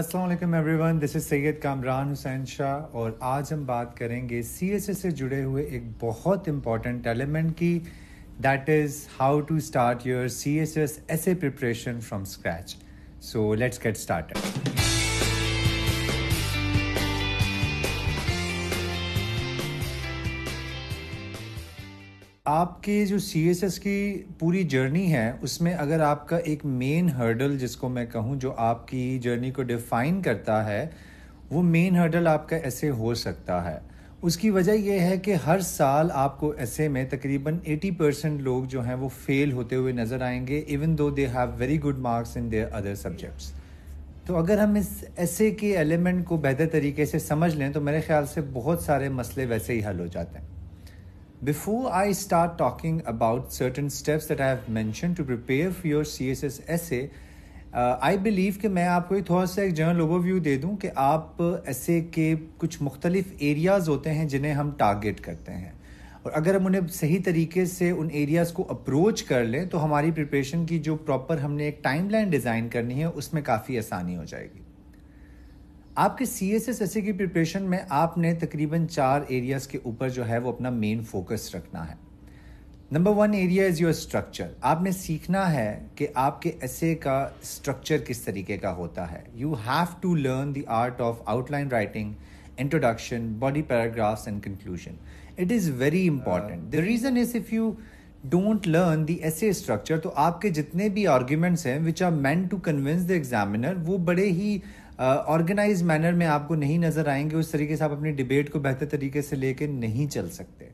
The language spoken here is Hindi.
Aslam everyone this is Syed Kamran Hussain Shah और आज हम बात करेंगे सी एस एस से जुड़े हुए एक बहुत इम्पॉर्टेंट एलिमेंट की that is how to start your C S S essay preparation from scratch so let's get start आपके जो सी एस एस की पूरी जर्नी है उसमें अगर आपका एक मेन हर्डल जिसको मैं कहूँ जो आपकी जर्नी को डिफाइन करता है वो मेन हर्डल आपका ऐसे हो सकता है उसकी वजह यह है कि हर साल आपको ऐसे में तकरीबन 80 परसेंट लोग जो हैं वो फेल होते हुए नज़र आएंगे even though they have very good marks in their other subjects तो अगर हम इस ऐसे के एलिमेंट को बेहतर तरीके से समझ लें तो मेरे ख्याल से बहुत सारे मसले वैसे ही हल हो जाते हैं Before I start talking about certain steps that I have mentioned to prepare for your CSS essay, I uh, believe कि मैं आपको एक थोड़ा सा एक जनरल ओवरव्यू दे दूं कि आप ऐसे के कुछ मुख्तलिफ एरियाज़ होते हैं जिन्हें हम टारगेट करते हैं और अगर हम उन्हें सही तरीके से उन एरियाज़ को अप्रोच कर लें तो हमारी प्रिपरेशन की जो प्रॉपर हमने एक टाइमलाइन डिज़ाइन करनी है उसमें काफ़ी आसानी हो जाएगी आपके सी एस एस एस की प्रिपरेशन में आपने तकरीबन चार एरियाज़ के ऊपर जो है वो अपना मेन फोकस रखना है number one area is your structure आपने सीखना है कि आपके ऐसे का स्ट्रक्चर किस तरीके का होता है you have to learn the art of outline writing introduction body paragraphs and conclusion it is very important the reason is if you don't learn the essay structure तो आपके जितने भी आर्ग्यूमेंट्स हैं which are meant to convince the examiner वो बड़े ही uh, ऑर्गेनाइज मैनर में आपको नहीं नज़र आएंगे उस तरीके से आप अपनी डिबेट को बेहतर तरीके से लेके नहीं चल सकते